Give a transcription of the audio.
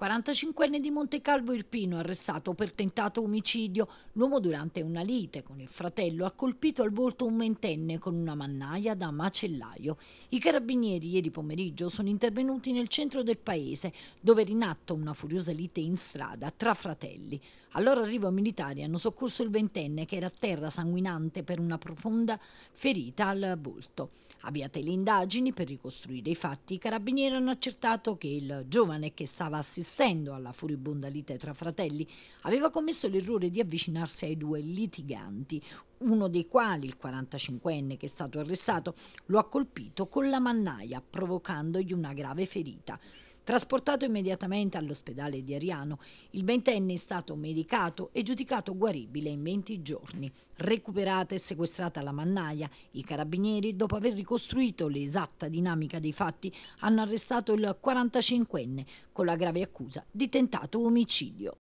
45enne di Monte Calvo Irpino, arrestato per tentato omicidio. L'uomo durante una lite con il fratello ha colpito al volto un ventenne con una mannaia da macellaio. I carabinieri ieri pomeriggio sono intervenuti nel centro del paese, dove era in atto una furiosa lite in strada tra fratelli. Allora arrivo militari hanno soccorso il ventenne che era a terra sanguinante per una profonda ferita al volto. Avviate le indagini per ricostruire i fatti, i carabinieri hanno accertato che il giovane che stava assistendo assistendo alla furibonda lite tra fratelli, aveva commesso l'errore di avvicinarsi ai due litiganti, uno dei quali, il 45enne che è stato arrestato, lo ha colpito con la mannaia, provocandogli una grave ferita. Trasportato immediatamente all'ospedale di Ariano, il ventenne è stato medicato e giudicato guaribile in 20 giorni. Recuperata e sequestrata la mannaia, i carabinieri, dopo aver ricostruito l'esatta dinamica dei fatti, hanno arrestato il 45enne con la grave accusa di tentato omicidio.